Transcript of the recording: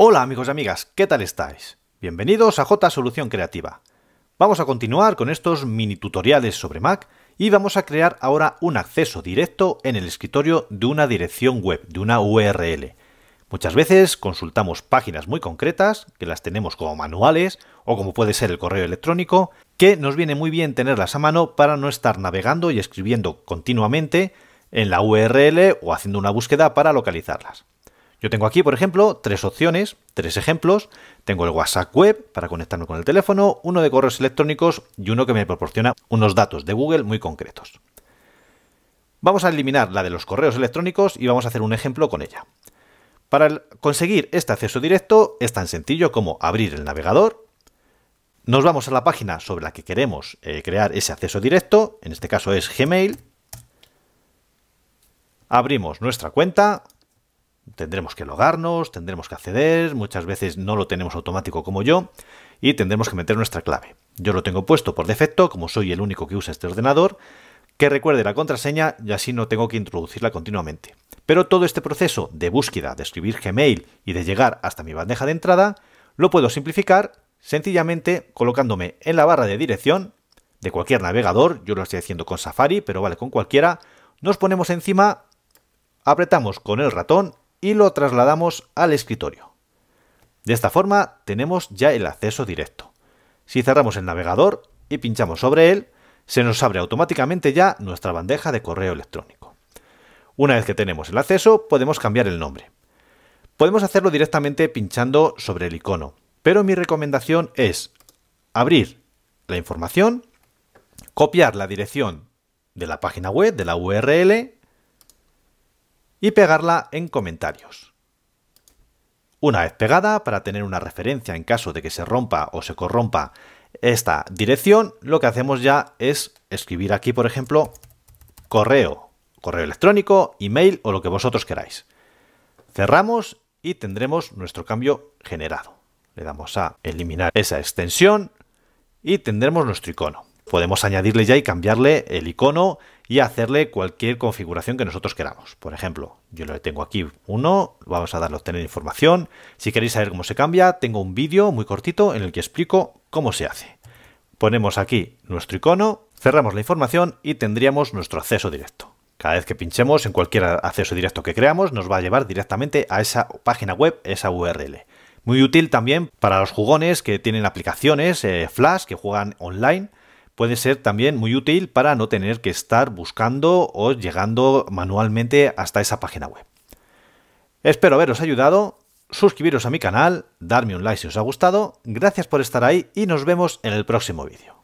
Hola amigos y amigas, ¿qué tal estáis? Bienvenidos a J Solución Creativa. Vamos a continuar con estos mini tutoriales sobre Mac y vamos a crear ahora un acceso directo en el escritorio de una dirección web, de una URL. Muchas veces consultamos páginas muy concretas, que las tenemos como manuales o como puede ser el correo electrónico, que nos viene muy bien tenerlas a mano para no estar navegando y escribiendo continuamente en la URL o haciendo una búsqueda para localizarlas. Yo tengo aquí, por ejemplo, tres opciones, tres ejemplos. Tengo el WhatsApp web para conectarme con el teléfono, uno de correos electrónicos y uno que me proporciona unos datos de Google muy concretos. Vamos a eliminar la de los correos electrónicos y vamos a hacer un ejemplo con ella. Para conseguir este acceso directo es tan sencillo como abrir el navegador, nos vamos a la página sobre la que queremos eh, crear ese acceso directo, en este caso es Gmail, abrimos nuestra cuenta, tendremos que logarnos, tendremos que acceder, muchas veces no lo tenemos automático como yo y tendremos que meter nuestra clave. Yo lo tengo puesto por defecto, como soy el único que usa este ordenador, que recuerde la contraseña y así no tengo que introducirla continuamente. Pero todo este proceso de búsqueda, de escribir Gmail y de llegar hasta mi bandeja de entrada, lo puedo simplificar sencillamente colocándome en la barra de dirección de cualquier navegador, yo lo estoy haciendo con Safari, pero vale con cualquiera, nos ponemos encima, apretamos con el ratón y lo trasladamos al escritorio. De esta forma tenemos ya el acceso directo. Si cerramos el navegador y pinchamos sobre él, se nos abre automáticamente ya nuestra bandeja de correo electrónico. Una vez que tenemos el acceso, podemos cambiar el nombre. Podemos hacerlo directamente pinchando sobre el icono, pero mi recomendación es abrir la información, copiar la dirección de la página web, de la URL, y pegarla en comentarios. Una vez pegada, para tener una referencia en caso de que se rompa o se corrompa esta dirección, lo que hacemos ya es escribir aquí, por ejemplo, correo, correo electrónico, email o lo que vosotros queráis. Cerramos y tendremos nuestro cambio generado. Le damos a eliminar esa extensión y tendremos nuestro icono. Podemos añadirle ya y cambiarle el icono y hacerle cualquier configuración que nosotros queramos. Por ejemplo, yo le tengo aquí uno, vamos a darle a obtener información. Si queréis saber cómo se cambia, tengo un vídeo muy cortito en el que explico cómo se hace. Ponemos aquí nuestro icono, cerramos la información y tendríamos nuestro acceso directo. Cada vez que pinchemos en cualquier acceso directo que creamos, nos va a llevar directamente a esa página web, esa URL. Muy útil también para los jugones que tienen aplicaciones eh, Flash que juegan online puede ser también muy útil para no tener que estar buscando o llegando manualmente hasta esa página web. Espero haberos ayudado, suscribiros a mi canal, darme un like si os ha gustado, gracias por estar ahí y nos vemos en el próximo vídeo.